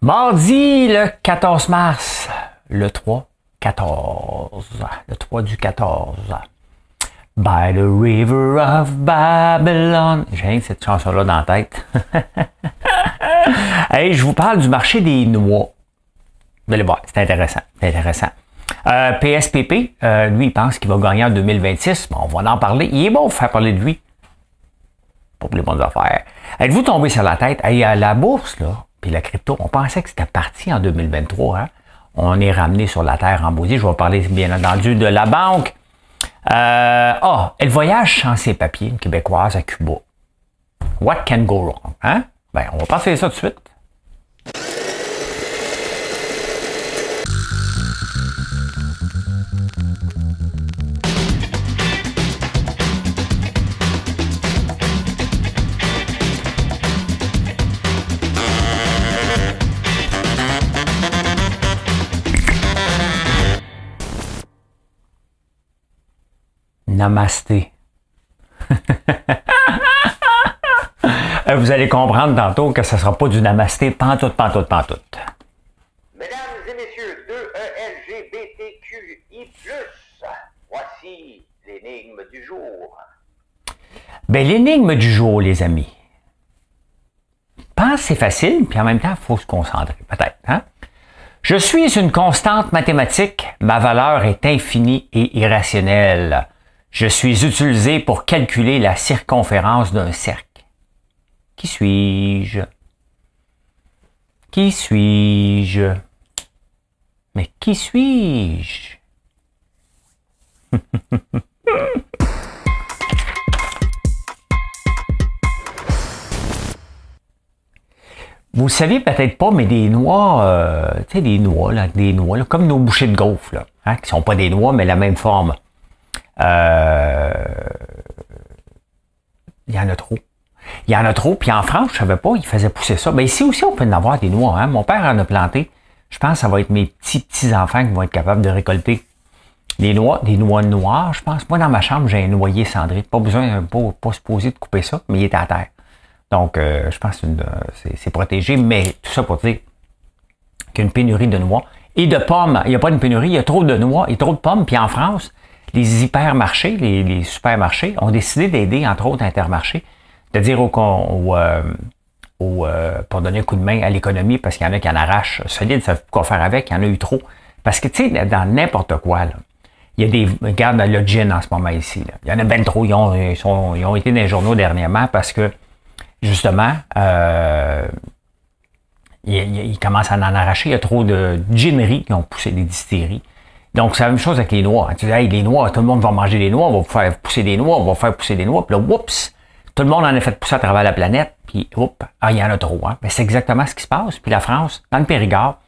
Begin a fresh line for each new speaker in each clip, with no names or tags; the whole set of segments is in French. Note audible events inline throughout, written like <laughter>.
Mardi, le 14 mars, le 3, 14, le 3 du 14. By the river of Babylon. J'ai cette chanson-là dans la tête. <laughs> hey, je vous parle du marché des noix. Vous allez voir, c'est intéressant. C'est intéressant. PSPP, euh, euh, lui, il pense qu'il va gagner en 2026. Bon, on va en parler. Il est bon faire parler de lui. Pour les bonnes affaires. Êtes-vous tombé sur la tête? Hey, à la bourse, là, puis la crypto, on pensait que c'était parti en 2023. Hein. On est ramené sur la terre en embausie. Je vais parler bien entendu de la banque. Euh, ah, elle voyage sans ses papiers, une québécoise à Cuba. What can go wrong? Hein? Ben, on va passer ça tout de suite. Namasté. <laughs> Euh, vous allez comprendre tantôt que ce ne sera pas du namasté pantoute, pantoute, pantoute. Mesdames et messieurs de ELGBTQI+, voici l'énigme du jour. Ben, l'énigme du jour, les amis. Pense c'est facile, puis en même temps, il faut se concentrer, peut-être. Hein? Je suis une constante mathématique, ma valeur est infinie et irrationnelle. Je suis utilisé pour calculer la circonférence d'un cercle. Qui suis-je? Qui suis-je? Mais qui suis-je? <laughs> Vous savez peut-être pas, mais des noix, euh, tu sais, des noix, là, des noix, là, comme nos bouchées de gaufres, là, hein, qui sont pas des noix, mais la même forme. Euh, il y en a trop. Il y en a trop. Puis en France, je ne savais pas, ils faisaient pousser ça. Mais ben, ici aussi, on peut en avoir des noix. Hein? Mon père en a planté. Je pense que ça va être mes petits-petits-enfants qui vont être capables de récolter des noix, des noix noires, je pense. Moi, dans ma chambre, j'ai un noyer cendré. Pas besoin, euh, pas, se supposé de couper ça, mais il est à terre. Donc, euh, je pense que c'est protégé. Mais tout ça pour dire qu'il y a une pénurie de noix et de pommes. Il n'y a pas une pénurie, il y a trop de noix et trop de pommes. Puis en France, les hypermarchés, les, supermarchés, ont décidé d'aider, entre autres, Intermarché, de dire au, euh, euh, pour donner un coup de main à l'économie, parce qu'il y en a qui en arrachent solide, ils ne savent plus quoi faire avec, il y en a eu trop. Parce que, tu sais, dans n'importe quoi, il y a des. Regarde le gin en ce moment ici. Il y en a ben trop. Ils ont, ils, sont, ils ont, été dans les journaux dernièrement parce que, justement, euh, ils, commencent à en arracher. Il y a trop de génériques qui ont poussé des distilleries. Donc, c'est la même chose avec les noix. Tu dis, les noix, tout le monde va manger des noix, on va faire pousser des noix, on va faire pousser des noix. Puis là, whoops, tout le monde en a fait pousser à travers la planète, puis oups, ah, il y en a trop. Hein. Mais c'est exactement ce qui se passe. Puis la France, dans le Périgord,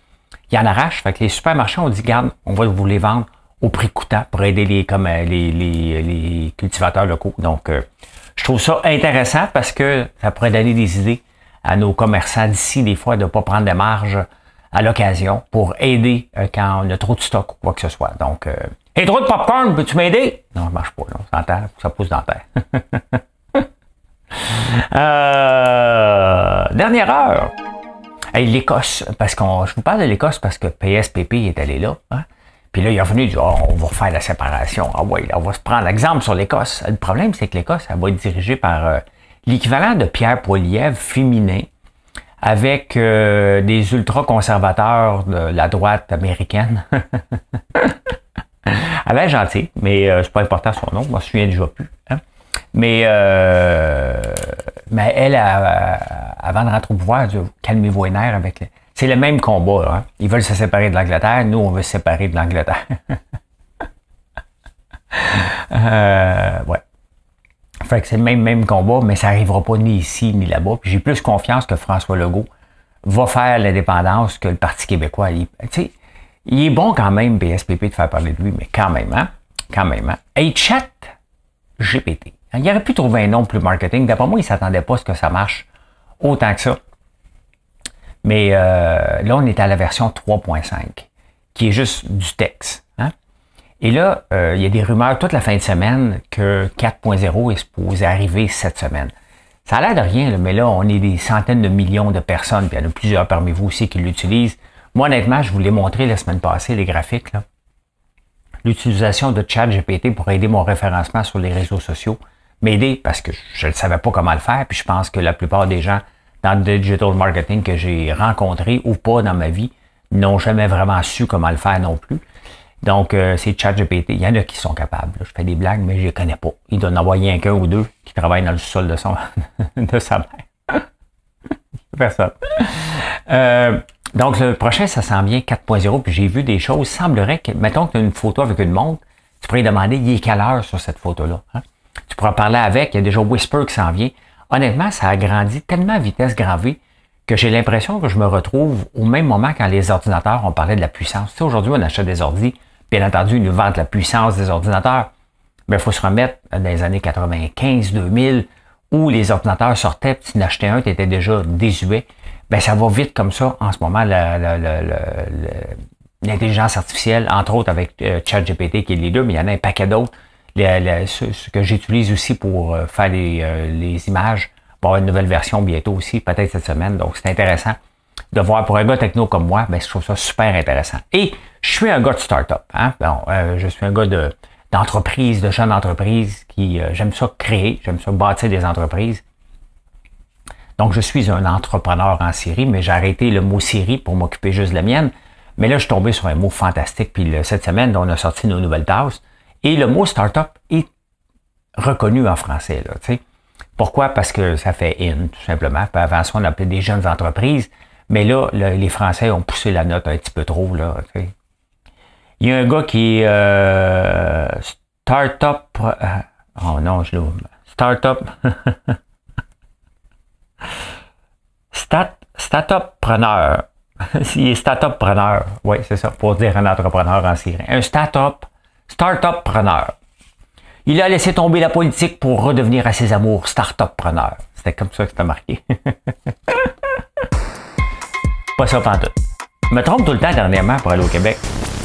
il y en arrache. Fait que les supermarchés ont dit, garde, on va vous les vendre au prix coûtant pour aider les, comme, euh, les, les, les cultivateurs locaux. Donc, euh, je trouve ça intéressant parce que ça pourrait donner des idées à nos commerçants d'ici, des fois, de ne pas prendre des marges à l'occasion pour aider euh, quand on a trop de stock ou quoi que ce soit. Donc, euh, hey, trop de popcorn, peux-tu m'aider? Non, ça marche pas, ça pousse dans la terre. <laughs> Euh, dernière heure. Hey, L'Écosse, parce qu'on, je vous parle de l'Écosse parce que PSPP est allé là. Hein. Puis là, il est revenu, il dit, ah, on va refaire la séparation. Ah ouais, on va se prendre l'exemple sur l'Écosse. Le problème, c'est que l'Écosse, elle va être dirigée par euh, l'équivalent de Pierre Poilievre féminin, avec euh, des ultra-conservateurs de la droite américaine. <laughs> Elle est gentille, mais euh, c'est pas important son nom, je suis souviens déjà plus. Hein. Mais, euh, mais elle, avant de rentrer au pouvoir, elle dit calmez-vous les nerfs avec C'est le même combat. Hein? Ils veulent se séparer de l'Angleterre, nous, on veut se séparer de l'Angleterre. <laughs> Euh, ouais. Fait que c'est le même, même combat, mais ça n'arrivera pas ni ici ni là-bas. j'ai plus confiance que François Legault va faire l'indépendance que le Parti québécois. Il, il est bon quand même, PSPP, de faire parler de lui, mais quand même, hein? Quand même, hein? Hey, chat GPT. Il aurait pu trouver un nom plus marketing. D'après moi, il ne s'attendait pas à ce que ça marche autant que ça. Mais euh, là, on est à la version 3.5, qui est juste du texte. Hein? Et là, euh, il y a des rumeurs toute la fin de semaine que 4.0 est supposé arriver cette semaine. Ça a l'air de rien, mais là, on est des centaines de millions de personnes, puis il y en a plusieurs parmi vous aussi qui l'utilisent. Moi, honnêtement, je vous l'ai montré la semaine passée, les graphiques. Là. L'utilisation de ChatGPT pour aider mon référencement sur les réseaux sociaux m'aider parce que je ne savais pas comment le faire, puis je pense que la plupart des gens dans le digital marketing que j'ai rencontré ou pas dans ma vie n'ont jamais vraiment su comment le faire non plus. Donc, euh, c'est ChatGPT. Il y en a qui sont capables. Je fais des blagues, mais je les connais pas. Il doit en avoir rien qu'un ou deux qui travaillent dans le sol de, son, <laughs> de sa mère. <laughs> Personne. Euh, donc, le prochain, ça s'en vient 4.0. Puis j'ai vu des choses. Il semblerait que, mettons que tu as une photo avec une montre, tu pourrais demander, il est quelle heure sur cette photo-là? Hein? Tu pourras parler avec. Il y a déjà Whisper qui s'en vient. Honnêtement, ça a grandi tellement à vitesse gravée que j'ai l'impression que je me retrouve au même moment quand les ordinateurs, ont parlait de la puissance. Tu aujourd'hui, on achète des ordis Bien entendu, une nous vantent la puissance des ordinateurs, mais il faut se remettre euh, dans les années 95-2000 où les ordinateurs sortaient, tu n'achetais un, tu étais déjà désuet. Bien, ça va vite comme ça en ce moment, l'intelligence artificielle, entre autres avec euh, ChatGPT qui est leader, mais il y en a un paquet d'autres. Ce, que j'utilise aussi pour euh, faire les, images, va avoir une nouvelle version bientôt aussi, peut-être cette semaine. Donc, c'est intéressant de voir pour un gars techno comme moi, ben, je trouve ça super intéressant. Et je suis un gars de start-up. Hein? Euh, je suis un gars d'entreprise, de jeune d'entreprise qui euh, j'aime ça créer, j'aime ça bâtir des entreprises. Donc, je suis un entrepreneur en série, mais j'ai arrêté le mot série pour m'occuper juste de la mienne. Mais là, je suis tombé sur un mot fantastique. Puis euh, cette semaine, on a sorti nos nouvelles tasses. Et le mot start-up est reconnu en français. Là, Pourquoi? Parce que ça fait in, tout simplement. avant ça, on appelait des jeunes entreprises. Mais là, les Français ont poussé la note un petit peu trop. Là, il y a un gars qui est euh, Startup. Euh, oh non, je l'ouvre. Startup. <laughs> Stat, startup-preneur. <laughs> Il est startup-preneur. Oui, c'est ça, pour dire un entrepreneur en Syrie. Un startup, startup-preneur. Il a laissé tomber la politique pour redevenir à ses amours startup-preneur. C'était comme ça que c'était marqué. <laughs> Pas ça pantoute. Je me trompe tout le temps dernièrement pour aller au Québec.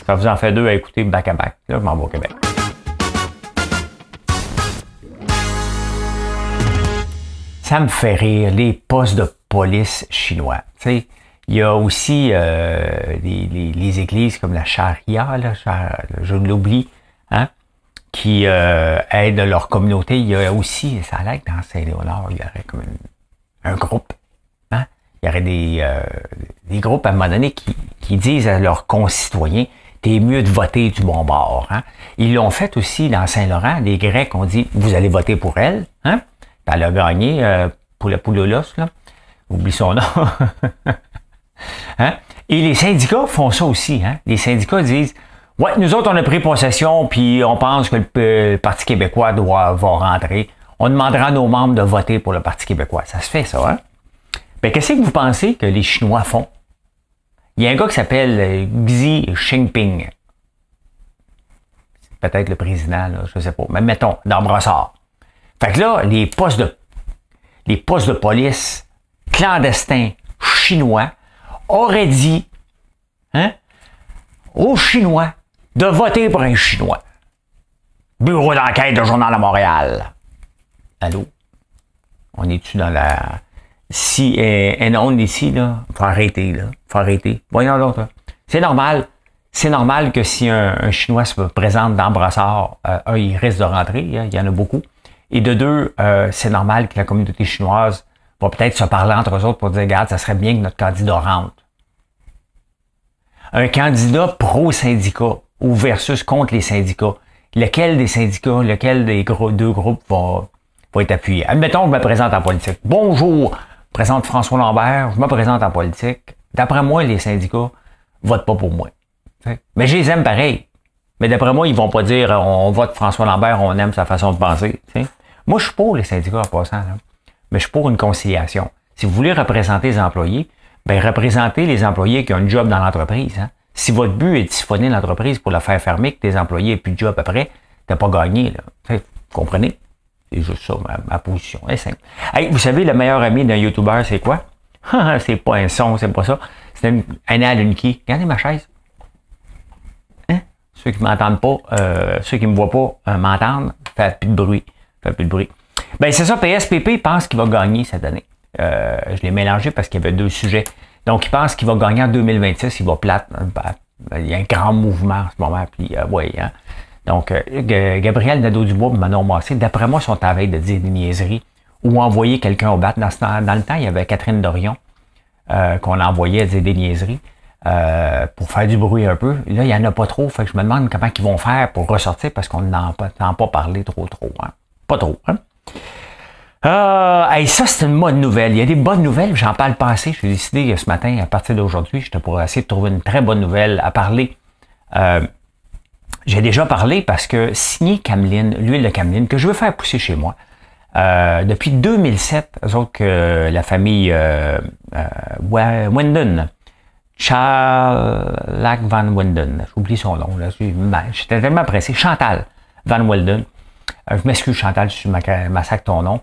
Ça vous en fait deux à écouter back-à-back, là, je m'en Québec. Ça me fait rire, les postes de police chinois. il y a aussi euh, les, églises comme la charia, là, je l'oublie, hein, qui euh, aident leur communauté. Il y a aussi, ça a l'air que dans Saint-Léonard, il y aurait comme un groupe. Hein. Il y aurait euh, des, groupes à un moment donné qui disent à leurs concitoyens, t'es mieux de voter du bon bord. Hein? Ils l'ont fait aussi dans Saint-Laurent. Les Grecs ont dit, vous allez voter pour elle. Hein? elle a gagné euh, pour la Pouloulos, là. Oublie son <laughs> nom. Hein? Et les syndicats font ça aussi. Hein? Les syndicats disent, ouais, nous autres, on a pris possession, puis on pense que le, euh, Parti québécois doit, va rentrer. On demandera à nos membres de voter pour le Parti québécois. Ça se fait, ça, hein? Mais ben, qu'est-ce que vous pensez que les Chinois font? Il y a un gars qui s'appelle euh, Xi Jinping. Peut-être le président, là, je sais pas. Mais mettons, dans Brossard. Fait que là, les postes de, les postes de police clandestins chinois auraient dit, hein, aux Chinois de voter pour un Chinois. Bureau d'enquête de Journal à Montréal. Allô? On est-tu dans la si un eh, eh, onde ici, là, faut arrêter, là. Faut arrêter. Voyons donc, C'est normal. C'est normal que si un, un, Chinois se présente dans Brassard, euh, un, il risque de rentrer, hein, il y en a beaucoup. Et de deux, euh, c'est normal que la communauté chinoise va peut-être se parler entre eux autres pour dire, regarde, ça serait bien que notre candidat rentre. Un candidat pro-syndicat ou versus contre les syndicats. Lequel des syndicats, lequel des deux groupes va, va être appuyé? Admettons que je me présente en politique. Bonjour, je présente François Lambert, je me présente en politique. D'après moi, les syndicats votent pas pour moi. Mais je les aime pareil. Mais d'après moi, ils vont pas dire euh, on vote François Lambert, on aime sa façon de penser. Moi, je suis pour les syndicats en passant, mais je suis pour une conciliation. Si vous voulez représenter les employés, ben représentez les employés qui ont un job dans l'entreprise. Hein. Si votre but est de siphonner l'entreprise pour la faire fermer, que tes employés aient plus de job après, t'as pas gagné. Vous comprenez? C'est juste ça, ma, position. Eh, est simple. Hey, vous savez, le meilleur ami d'un youtubeur c'est quoi? <laughs> c'est pas un son, c'est pas ça. C'est une, un alunki. Regardez ma chaise. Hein? Ceux qui m'entendent pas, euh, ceux qui me voient pas euh, m'entendent. Fait plus de bruit. Fait plus de bruit. Ben, c'est ça, PSPP pense qu'il va gagner cette année. Euh, je l'ai mélangé parce qu'il y avait deux sujets. Donc, il pense qu'il va gagner en 2026. Il va plate. Hein, bah, il y a un grand mouvement en ce moment. Puis, ouais, hein. Donc, euh, Gabriel Nadeau-Dubois et Manon Massé, d'après moi, sont à de dire des niaiseries ou envoyer quelqu'un au battre. Dans, le temps, il y avait Catherine Dorion euh, qu'on envoyait dire des niaiseries euh, pour faire du bruit un peu. Là, il n'y en a pas trop. Fait que je me demande comment ils vont faire pour ressortir parce qu'on n'en entend pas parler trop, trop. Hein. Pas trop. Hein? ça, c'est une bonne nouvelle. Il y a des bonnes nouvelles, j'en parle pas assez. J'ai décidé ce matin, à partir d'aujourd'hui, je te pourrais essayer de trouver une très bonne nouvelle à parler. J'ai déjà parlé parce que signer cameline, l'huile de cameline, que je veux faire pousser chez moi, euh, depuis 2007, donc que la famille euh, euh Charles Van Wenden, j'oublie son nom, là, j'étais tellement pressé, Chantal Van Wendon, euh, je m'excuse Chantal si ma massacre ton nom,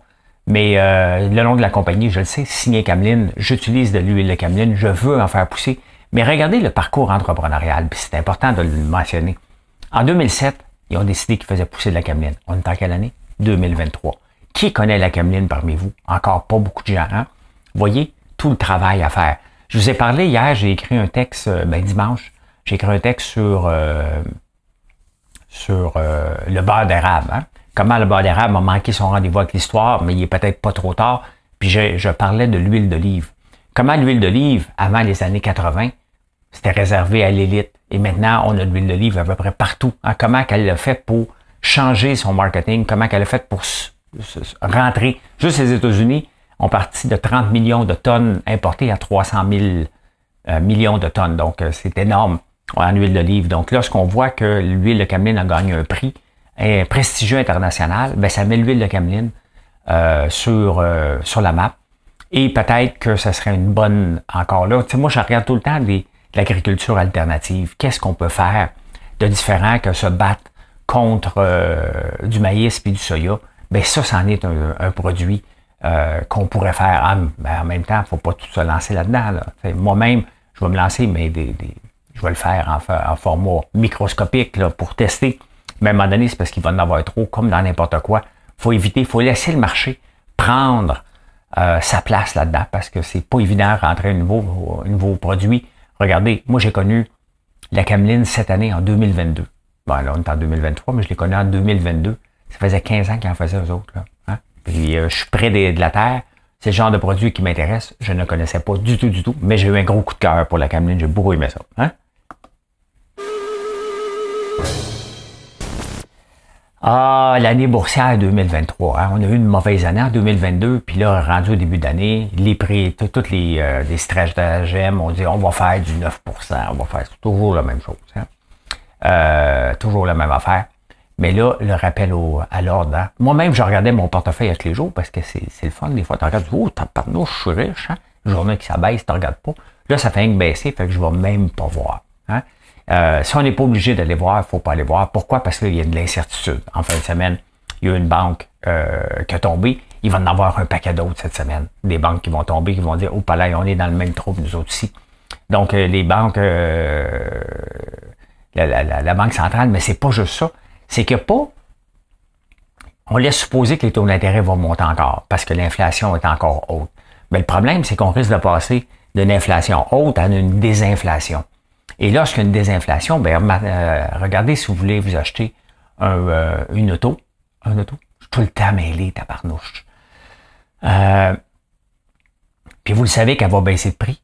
mais le nom de la compagnie, je le sais, signer Cameline, j'utilise de l'huile de Cameline, je veux en faire pousser, mais regardez le parcours entrepreneurial, puis c'est important de le mentionner. En 2007, ils ont décidé qu'ils faisaient pousser de la cameline. On est en quelle année? 2023. Qui connaît la cameline parmi vous? Encore pas beaucoup de gens. Hein? Voyez tout le travail à faire. Je vous ai parlé hier, j'ai écrit un texte, euh, ben dimanche, j'ai écrit un texte sur, euh, sur euh, le beurre d'érable. Hein? Comment le beurre d'érable a manqué son rendez-vous avec l'histoire, mais il est peut-être pas trop tard. Puis je, je parlais de l'huile d'olive. Comment l'huile d'olive, avant les années 80, c'était réservé à l'élite. Et maintenant, on a de l'huile d'olive à peu près partout. Hein, comment qu'elle l'a fait pour changer son marketing, comment qu'elle a fait pour rentrer. Juste les États-Unis ont parti de 30 millions de tonnes importées à 300 000 euh, millions de tonnes. Donc, euh, c'est énorme en huile d'olive. Donc, lorsqu'on voit que l'huile de cameline a gagné un prix prestigieux international, ben, ça met l'huile de cameline euh, sur, sur la map. Et peut-être que ce serait une bonne, encore là, tu sais, moi, je regarde tout le temps des, l'agriculture alternative. Qu'est-ce qu'on peut faire de différent que se battre contre euh, du maïs et du soya? Ben ça, c'en est un, produit euh, qu'on pourrait faire. Ah, ben, en même temps, faut pas tout se lancer là-dedans. Là. dedans moi même je vais me lancer, mais je vais le faire en, en format microscopique là, pour tester. Mais à un moment donné, c'est parce qu'il va en avoir trop, comme dans n'importe quoi. faut éviter, faut laisser le marché prendre euh, sa place là-dedans parce que c'est pas évident de rentrer un nouveau, un nouveau produit Regardez, moi j'ai connu la Cameline cette année en 2022. Bon, là, on est en 2023, mais je l'ai connu en 2022. Ça faisait 15 ans qu'ils en faisaient eux autres. Hein. Puis euh, je suis près de, la terre. C'est le genre de produit qui m'intéresse. Je ne connaissais pas du tout, du tout, mais j'ai eu un gros coup de cœur pour la Cameline. J'ai beaucoup aimé ça. Hein. Ah, l'année boursière 2023. Hein? On a eu une mauvaise année en 2022, puis là, rendu au début d'année, les prix, toutes les, euh, la stratagèmes, on dit on va faire du 9 on va faire toujours la même chose. Hein. Euh, toujours la même affaire. Mais là, le rappel au, à l'ordre. Hein. Moi-même, je regardais mon portefeuille tous les jours parce que c'est le fun. Des fois, tu regardes, oh, je suis riche. Hein. Journée qui s'abaisse, tu regardes pas. Là, ça fait un baisser, fait que je ne vais même pas voir. Hein? Euh, si on n'est pas obligé d'aller voir, il ne faut pas aller voir. Pourquoi? Parce qu'il y a de l'incertitude. En fin de semaine, il y a une banque euh, qui a tombé. Il va en avoir un paquet d'autres cette semaine. Des banques qui vont tomber, qui vont dire, oh, palais, on est dans le même trou, nous autres aussi. Donc, euh, les banques, la, la, Banque centrale, mais c'est pas juste ça. C'est que pas, on laisse supposer que les taux d'intérêt vont monter encore parce que l'inflation est encore haute. Mais le problème, c'est qu'on risque de passer d'une inflation haute à une désinflation. Et lorsqu'il y a une désinflation, ben, euh, regardez si vous voulez vous acheter euh, une auto. Un auto? Je tout le temps mêlé, tabarnouche. Euh, puis vous le savez qu'elle va baisser de prix.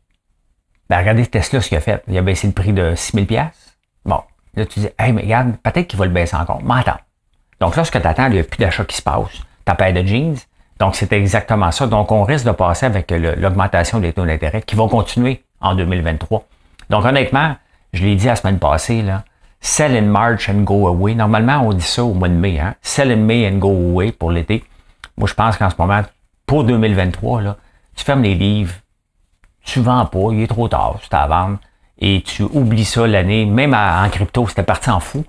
Ben, regardez Tesla ce qu'il a fait. Il a baissé le prix de 6000$. Bon, là, tu dis, hey, mais regarde, peut-être qu'il va le baisser encore. mais attends. Donc, lorsque tu attends, il n'y a plus d'achat qui se passe. Ta paire de jeans. Donc, c'est exactement ça. Donc, on risque de passer avec l'augmentation des taux d'intérêt qui vont continuer en 2023. Donc, honnêtement, je l'ai dit la semaine passée, là, sell in March and go away. Normalement, on dit ça au mois de mai. Hein? Sell in May and go away pour l'été. Moi, je pense qu'en ce moment, pour 2023, là, tu fermes les livres, tu vends pas, il est trop tard, c'est à vendre, et tu oublies ça l'année, même en crypto, c'était parti en fou.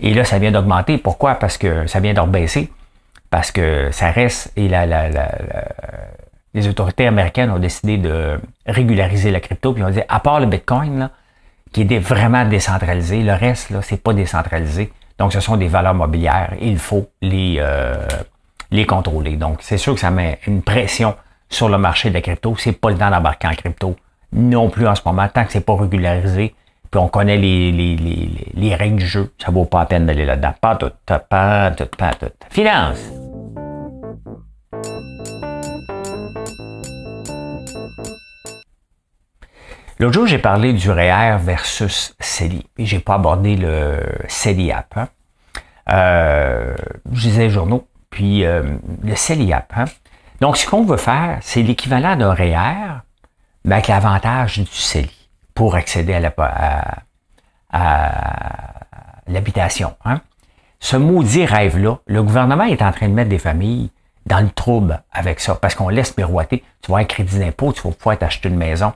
Et là, ça vient d'augmenter. Pourquoi? Parce que ça vient de rebaisser. Parce que ça reste, et la, la, la les autorités américaines ont décidé de régulariser la crypto, puis on dit, à part le Bitcoin, là, qui est vraiment décentralisé, le reste, là, c'est pas décentralisé. Donc, ce sont des valeurs mobilières. Il faut les, euh, les contrôler. Donc, c'est sûr que ça met une pression sur le marché de la crypto. C'est pas le temps d'embarquer en crypto non plus en ce moment, tant que c'est pas régularisé. Puis on connaît les, les, les, règles du jeu. Ça vaut pas la peine d'aller là-dedans. Pas tout, pas tout, pas tout. Finance! L'autre jour, j'ai parlé du REER versus CELI. Et j'ai pas abordé le CELIAP. Hein. Euh, je disais journaux, puis euh, le CELIAP. Hein? Donc, ce qu'on veut faire, c'est l'équivalent d'un REER, mais avec l'avantage du CELI pour accéder à, la, à, l'habitation. Hein? Ce maudit rêve-là, le gouvernement est en train de mettre des familles dans le trouble avec ça, parce qu'on laisse miroiter. Tu vas avoir un crédit d'impôt, tu vas pouvoir t'acheter une maison.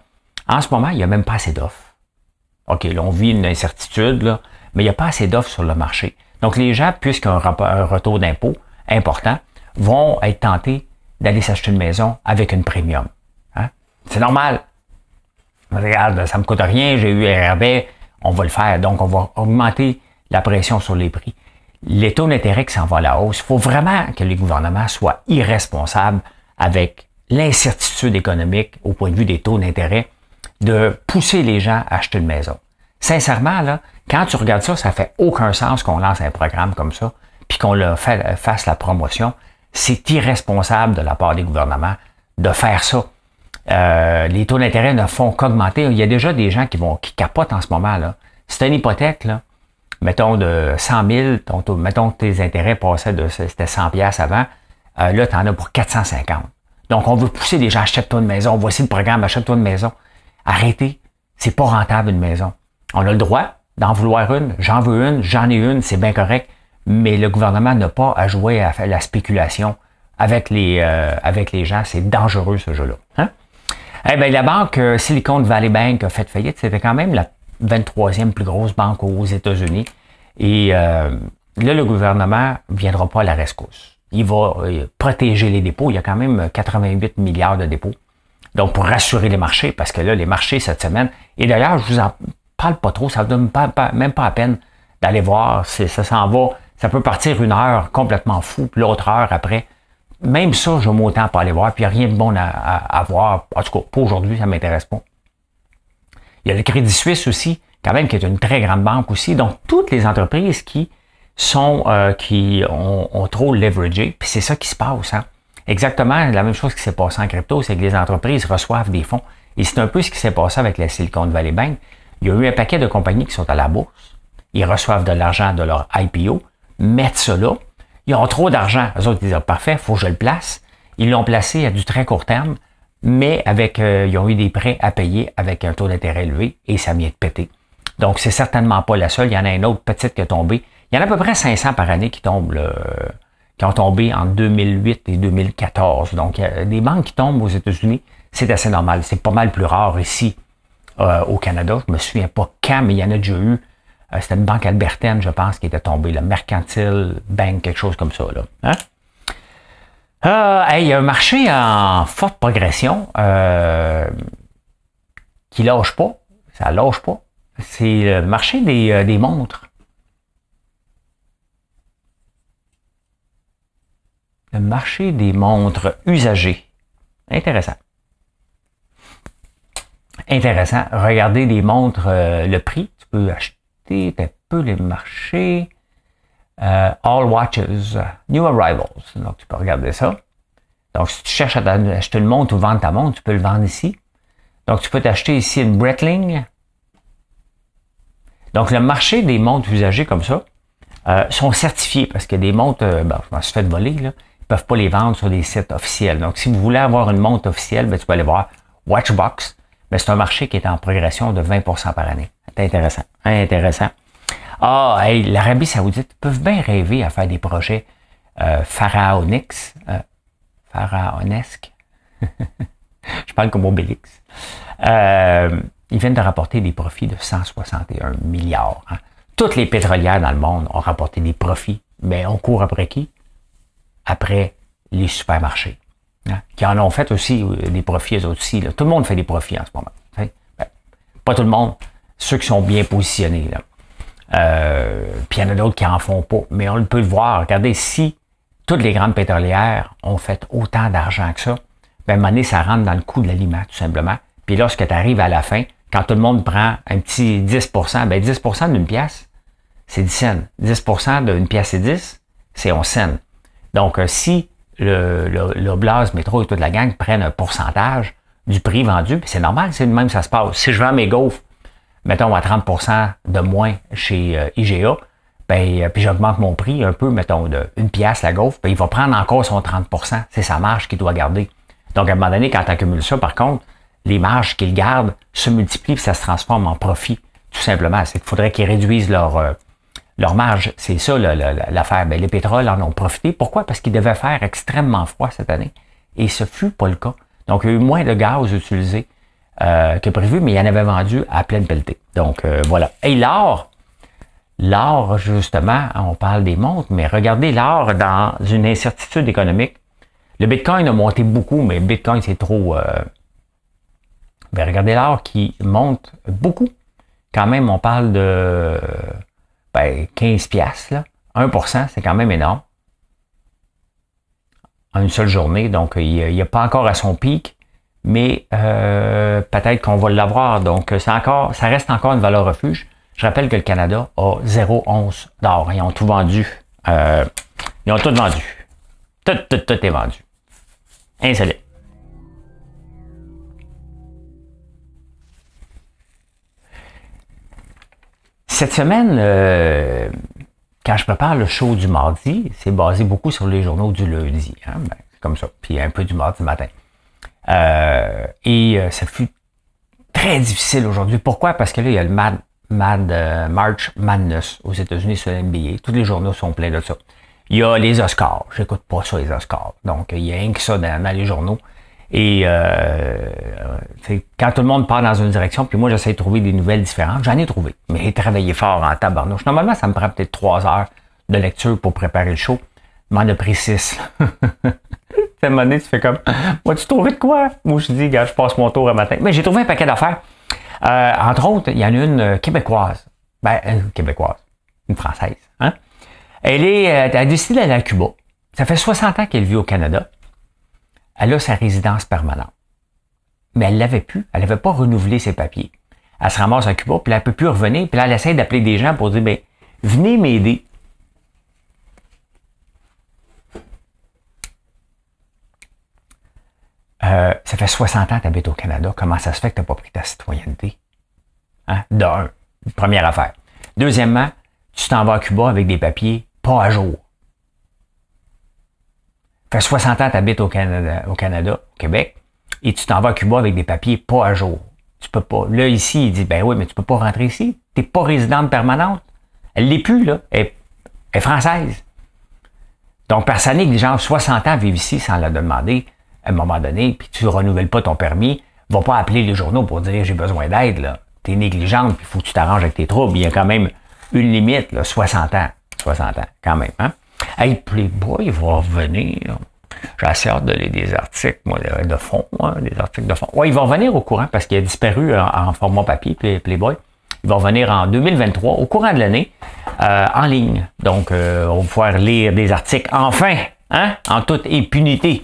En ce moment, il n'y a même pas assez d'offres. OK, là, on vit une incertitude, mais il n'y a pas assez d'offres sur le marché. Donc, les gens, puisqu'il y a un retour d'impôt important, vont être tentés d'aller s'acheter une maison avec une premium. Hein. C'est normal. Regarde, ça ne me coûte rien, j'ai eu un rabais, on va le faire. Donc, on va augmenter la pression sur les prix. Les taux d'intérêt qui s'en vont à la hausse, il faut vraiment que les gouvernements soient irresponsables avec l'incertitude économique au point de vue des taux d'intérêt de pousser les gens à acheter une maison. Sincèrement, là, quand tu regardes ça, ça fait aucun sens qu'on lance un programme comme ça, puis qu'on le fasse la promotion. C'est irresponsable de la part des gouvernements de faire ça. Euh, les taux d'intérêt ne font qu'augmenter. Il y a déjà des gens qui vont qui capotent en ce moment. là. C'est une hypothèque, là, mettons de 100 000, mettons que tes intérêts passaient de c'était 100 pièces avant, euh, là, tu en as pour 450. Donc, on veut pousser les gens, à acheter une maison, voici le programme, achète-toi une maison. Arrêtez. C'est pas rentable une maison. On a le droit d'en vouloir une. J'en veux une. J'en ai une. C'est bien correct. Mais le gouvernement n'a pas à jouer à la spéculation avec les, euh, avec les gens. C'est dangereux, ce jeu-là. Hein? Eh bien, la banque euh, Silicon Valley Bank a fait faillite. C'était quand même la 23e plus grosse banque aux États-Unis. Et euh, là, le gouvernement ne viendra pas à la rescousse. Il va protéger les dépôts. Il y a quand même 88 milliards de dépôts. Donc, pour rassurer les marchés, parce que là, les marchés cette semaine, et d'ailleurs, je vous en parle pas trop, ça ne donne même pas à peine d'aller voir, ça s'en va, ça peut partir une heure complètement fou, puis l'autre heure après. Même ça, je m'autant pas aller voir, puis il n'y a rien de bon à, voir. En tout cas, pour aujourd'hui, ça ne m'intéresse pas. Il y a le Crédit Suisse aussi, quand même, qui est une très grande banque aussi. Donc, toutes les entreprises qui sont, euh, qui ont, trop leveragé, puis c'est ça qui se passe, hein. Exactement la même chose qui s'est passée en crypto, c'est que les entreprises reçoivent des fonds. Et c'est un peu ce qui s'est passé avec la Silicon Valley Bank. Il y a eu un paquet de compagnies qui sont à la bourse. Ils reçoivent de l'argent de leur IPO, mettent cela. Ils ont trop d'argent. Eux autres, disent, ah, parfait, faut que je le place. Ils l'ont placé à du très court terme, mais avec, euh, ils ont eu des prêts à payer avec un taux d'intérêt élevé et ça vient de péter. Donc, c'est certainement pas la seule. Il y en a une autre petite qui est tombée. Il y en a à peu près 500 par année qui tombent. Là, euh, qui ont tombé en 2008 et 2014. Donc, des banques qui tombent aux États-Unis, c'est assez normal. C'est pas mal plus rare ici euh, au Canada. Je me souviens pas quand, mais il y en a déjà eu. Euh, c'était une banque albertaine, je pense, qui était tombée. La Mercantile Bank, quelque chose comme ça. Là. Hein? Euh, un marché en forte progression euh, qui lâche pas. Ça lâche pas. C'est le marché des, des montres. Le marché des montres usagées. Intéressant. Intéressant. Regardez les montres, euh, le prix. Tu peux acheter un peu les marchés. Euh, all Watches, New Arrivals. Donc, tu peux regarder ça. Donc, si tu cherches à acheter une montre ou vendre ta montre, tu peux le vendre ici. Donc, tu peux t'acheter ici une Breitling. Donc, le marché des montres usagées comme ça euh, sont certifiés parce que des montres, euh, ben, je m'en suis fait voler, là, ne peuvent pas les vendre sur des sites officiels. Donc, si vous voulez avoir une montre officielle, ben, tu peux aller voir Watchbox. mais ben, c'est un marché qui est en progression de 20 par année. C'est intéressant. Intéressant. Ah, hey, l'Arabie Saoudite peuvent bien rêver à faire des projets euh, pharaoniques. Euh, pharaonesques. <laughs> Je parle comme Obélix. Euh, ils viennent de rapporter des profits de 161 milliards. Hein. Toutes les pétrolières dans le monde ont rapporté des profits. Mais ben, on court après qui? après les supermarchés, hein, qui en ont fait aussi euh, des profits, aussi. Tout le monde fait des profits en ce moment. Ben, pas tout le monde, ceux qui sont bien positionnés. Euh, puis il y en a d'autres qui en font pas. Mais on peut le voir. Regardez, si toutes les grandes pétrolières ont fait autant d'argent que ça, ben, à ça rentre dans le coût de l'aliment, tout simplement. Puis lorsque tu arrives à la fin, quand tout le monde prend un petit 10 ben 10 d'une pièce, c'est 10 cents. 10 d'une pièce et 10, c'est 11 cents. Donc, euh, si le, le, Métro et toute la gang prennent un pourcentage du prix vendu, ben, c'est normal, c'est le même ça se passe. Si je vends mes gaufres, mettons, à 30 de moins chez euh, IGA, ben, euh, puis j'augmente mon prix un peu, mettons, de une pièce la gaufre, ben, il va prendre encore son 30 C'est sa marge qu'il doit garder. Donc, à un moment donné, quand tu accumules ça, par contre, les marges qu'il garde se multiplient et ça se transforme en profit, tout simplement. C'est qu'il faudrait qu'ils réduisent leur, leur marge. C'est ça l'affaire. Ben, les pétroles en ont profité. Pourquoi? Parce qu'il devait faire extrêmement froid cette année. Et ce fut pas le cas. Donc, il y a eu moins de gaz utilisé euh, que prévu, mais il y en avait vendu à pleine pelletée. Donc, euh, voilà. Et l'or, l'or, justement, on parle des montres, mais regardez l'or dans une incertitude économique. Le Bitcoin a monté beaucoup, mais Bitcoin, c'est trop... Euh... Ben, regardez l'or qui monte beaucoup. Quand même, on parle de 15$, ben, là. 1%, c'est quand même énorme. En une seule journée, donc il n'y pas encore à son pic, mais euh, peut-être qu'on va l'avoir. Donc, c'est encore, ça reste encore une valeur refuge. Je rappelle que le Canada a 0,11 d'or. Ils ont tout vendu. Euh, ils ont tout vendu. Tout, tout, tout est vendu. Insolite. Cette semaine, euh, quand je prépare le show du mardi, c'est basé beaucoup sur les journaux du lundi, hein, ben, comme ça, puis un peu du mardi matin. Euh, et euh, ça fut très difficile aujourd'hui. Pourquoi? Parce que là, il y a le Mad, March Madness aux États-Unis sur l'NBA. Tous les journaux sont pleins de ça. Il y a les Oscars. J'écoute pas ça, les Oscars. Donc, il y a rien que ça dans les journaux. Et euh, quand tout le monde part dans une direction, puis moi j'essaie de trouver des nouvelles différentes, j'en ai trouvé. Mais j'ai travaillé fort en tabarnouche. Normalement, ça me prend peut-être trois heures de lecture pour préparer le show. M'en a pris six. à <laughs> un tu fais comme Moi, tu trouvé de quoi? Moi, je dis, gars, je passe mon tour à matin. Mais j'ai trouvé un paquet d'affaires. Euh, entre autres, il y en a une euh, québécoise. Ben, une québécoise. Une française. Hein? Elle est. Elle a décidé d'aller à Cuba. Ça fait 60 ans qu'elle vit au Canada elle a sa résidence permanente. Mais elle l'avait pu, Elle n'avait pas renouvelé ses papiers. Elle se ramasse à Cuba, puis elle peut plus revenir, puis là, elle essaie d'appeler des gens pour dire, ben, venez m'aider. Euh, ça fait 60 ans que tu habites au Canada. Comment ça se fait que tu n'as pas pris ta citoyenneté? Hein? D'un, première affaire. Deuxièmement, tu t'en vas à Cuba avec des papiers pas à jour. Fait 60 ans, tu habites au Canada, au Canada, Québec, et tu t'en vas à Cuba avec des papiers pas à jour. Tu peux pas. Là, ici, il dit, ben oui, mais tu peux pas rentrer ici. T'es pas résidente permanente. Elle l'est plus, là. Elle, est française. Donc, personne que 60 ans vivent ici sans la demander à un moment donné, puis tu renouvelles pas ton permis, va pas appeler les journaux pour dire j'ai besoin d'aide, là. T'es négligente, puis il faut que tu t'arranges avec tes troubles. Il y a quand même une limite, là, 60 ans. 60 ans, quand même, hein? Hey, Playboy va revenir. J'ai assez hâte de lire des articles moi, de fond, hein, des articles de fond. Ouais, ils vont revenir au courant parce qu'il a disparu euh, en, format papier, Playboy. Ils vont revenir en 2023, au courant de l'année, euh, en ligne. Donc, euh, on va pouvoir lire des articles enfin, hein, en toute impunité.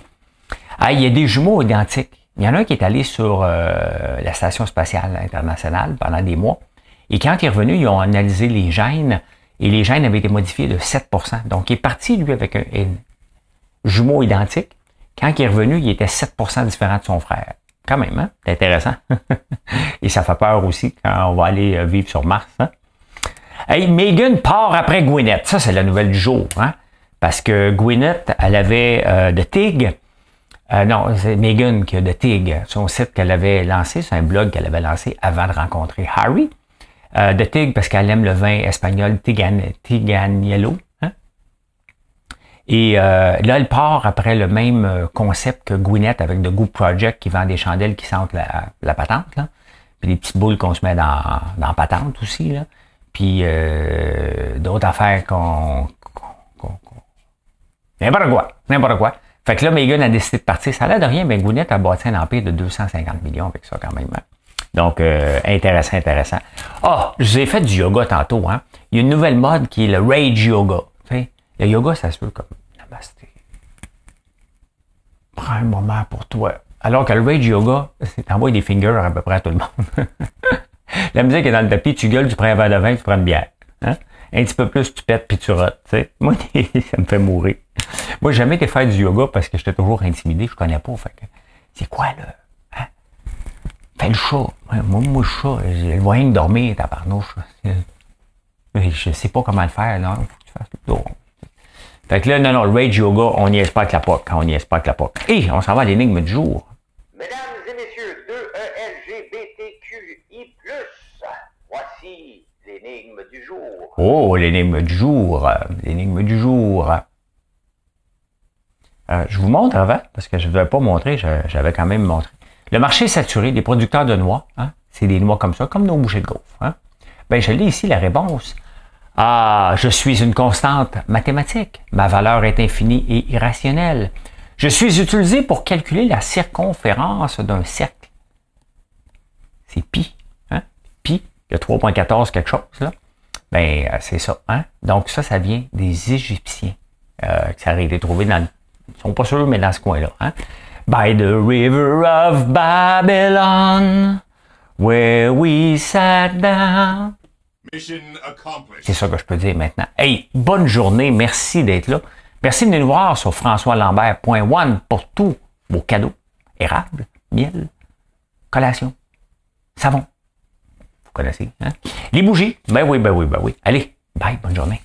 Hey, il y a des jumeaux identiques. Il y en a un qui est allé sur la Station spatiale internationale pendant des mois. Et quand il est revenu, ils ont analysé les gènes et les gènes avaient été modifiés de 7 Donc, il est parti, lui, avec un, jumeau identique. Quand il est revenu, il était 7 différent de son frère. Quand même, hein? c'est intéressant. <laughs> Et ça fait peur aussi quand on va aller euh, vivre sur Mars. Hein? Hey, Megan part après Gwyneth. Ça, c'est la nouvelle du jour. Hein? Parce que Gwyneth, elle avait euh, de Tig. Euh, non, c'est Megan qui a de Tig. Son site qu'elle avait lancé, c'est un blog qu'elle avait lancé avant de rencontrer Harry. Euh, de Tig parce qu'elle aime le vin espagnol Tiganiello. Hein? Et euh, là, elle part après le même euh, concept que Gwyneth avec The Goop Project qui vend des chandelles qui sentent la, patente, là. puis des petites boules qu'on se met dans, dans patente aussi, là. puis d'autres affaires qu'on... n'importe quoi, n'importe quoi. Fait que là, Megan a décidé de partir. Ça a l'air de rien, mais Gwyneth a bâti un empire de 250 millions avec ça quand même. Hein. Donc, euh, intéressant, intéressant. Ah, oh, j'ai fait du yoga tantôt. Hein? Il y a une nouvelle mode qui est le rage yoga. le yoga, ça se veut comme namasté. Prends un moment pour toi. Alors que le rage yoga, c'est <laughs> t'envoies des fingers à peu près à tout le monde. <laughs> la musique est dans le tapis, tu gueules, tu prends un verre de vin, tu prends une bière. Hein. Un petit peu plus, tu pètes puis tu rotes. Moi, <laughs> ça me fait mourir. Moi, j'ai jamais été faire du yoga parce que j'étais toujours intimidé, je connais pas. Fait c'est quoi là? le chat. Moi, moi, chat. Je vois rien de dormir, tabarnouche. Je sais pas comment le faire, là. Faut que tu fasses le Fait que là, non, non, le Rage Yoga, on y espère que la POC. On y espère que la POC. Hé, on s'en va à l'énigme du jour. Mesdames et messieurs, 2 ELGBTQI, voici l'énigme du jour. Oh, l'énigme du jour. Euh, l'énigme du jour. Euh, je vous montre avant, parce que je ne vais pas montrer, j'avais quand même montré. Le marché saturé, des producteurs de noix, hein, c'est des noix comme ça, comme nos bouchées de gaufre. Hein. Ben, je lis ici la réponse. Ah, je suis une constante mathématique. Ma valeur est infinie et irrationnelle. Je suis utilisé pour calculer la circonférence d'un cercle. C'est pi. Hein? Pi, il y a 3.14 quelque chose, là. Ben, euh, c'est ça. Hein? Donc, ça, ça vient des Égyptiens. Euh, que ça a été trouvé dans... Ils sont pas sûrs, mais dans ce coin-là. Hein? by the river of Babylon, where we sat down. C'est ça que je peux dire maintenant. Hey, bonne journée, merci d'être là. Merci de nous voir sur françoislambert.one pour tous vos cadeaux. Érable, miel, collation, savon. Vous connaissez, hein? Les bougies, ben oui, ben oui, ben oui. Allez, bye, bonne journée.